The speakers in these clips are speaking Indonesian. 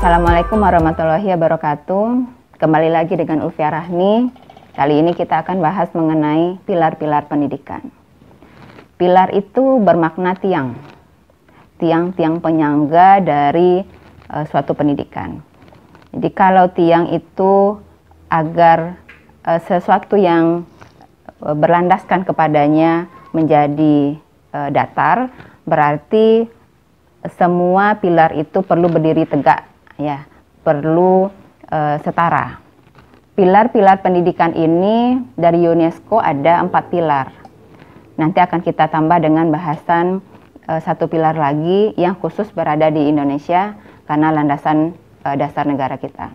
Assalamualaikum warahmatullahi wabarakatuh. Kembali lagi dengan Ulfia Rahmi. Kali ini kita akan bahas mengenai pilar-pilar pendidikan. Pilar itu bermakna tiang. Tiang-tiang penyangga dari e, suatu pendidikan. Jadi kalau tiang itu agar e, sesuatu yang e, berlandaskan kepadanya menjadi e, datar, berarti semua pilar itu perlu berdiri tegak ya perlu uh, setara. Pilar-pilar pendidikan ini dari UNESCO ada empat pilar. Nanti akan kita tambah dengan bahasan e, satu pilar lagi yang khusus berada di Indonesia karena landasan e, dasar negara kita.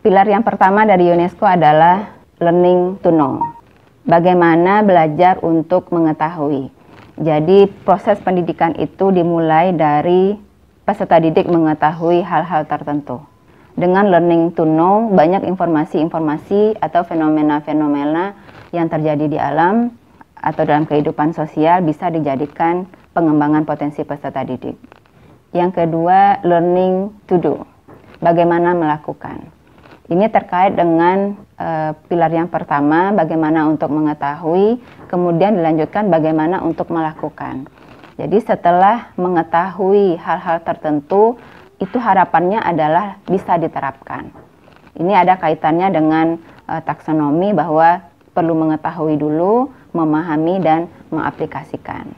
Pilar yang pertama dari UNESCO adalah learning to know. Bagaimana belajar untuk mengetahui. Jadi proses pendidikan itu dimulai dari peserta didik mengetahui hal-hal tertentu. Dengan learning to know, banyak informasi-informasi atau fenomena-fenomena yang terjadi di alam atau dalam kehidupan sosial bisa dijadikan pengembangan potensi peserta didik. Yang kedua, learning to do. Bagaimana melakukan. Ini terkait dengan e, pilar yang pertama, bagaimana untuk mengetahui, kemudian dilanjutkan bagaimana untuk melakukan. Jadi setelah mengetahui hal-hal tertentu, itu harapannya adalah bisa diterapkan. Ini ada kaitannya dengan e, taksonomi bahwa perlu mengetahui dulu, memahami dan mengaplikasikan.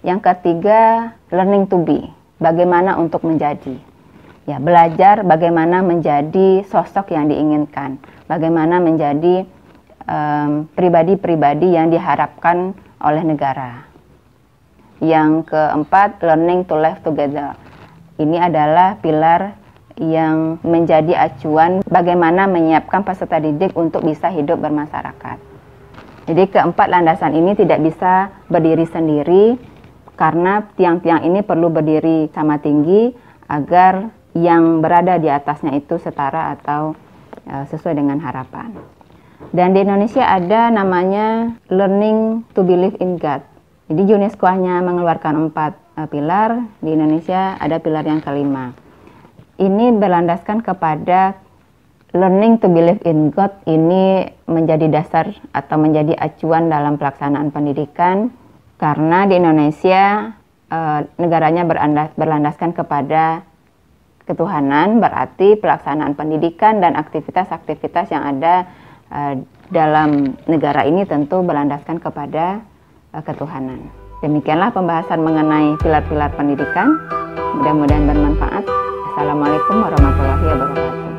Yang ketiga, learning to be, bagaimana untuk menjadi. Ya, belajar bagaimana menjadi sosok yang diinginkan, bagaimana menjadi e, pribadi-pribadi um, pribadi -pribadi yang diharapkan oleh negara. Yang keempat, learning to live together. Ini adalah pilar yang menjadi acuan bagaimana menyiapkan peserta didik untuk bisa hidup bermasyarakat. Jadi keempat landasan ini tidak bisa berdiri sendiri karena tiang-tiang ini perlu berdiri sama tinggi agar yang berada di atasnya itu setara atau e, sesuai dengan harapan. Dan di Indonesia ada namanya learning to believe in God jadi UNESCO hanya mengeluarkan empat uh, pilar, di Indonesia ada pilar yang kelima. Ini berlandaskan kepada learning to believe in God ini menjadi dasar atau menjadi acuan dalam pelaksanaan pendidikan karena di Indonesia uh, negaranya berandas, berlandaskan kepada ketuhanan berarti pelaksanaan pendidikan dan aktivitas-aktivitas yang ada uh, dalam negara ini tentu berlandaskan kepada Eh, ketuhanan. Demikianlah pembahasan mengenai pilar-pilar pendidikan. Mudah-mudahan bermanfaat. Assalamualaikum warahmatullahi wabarakatuh.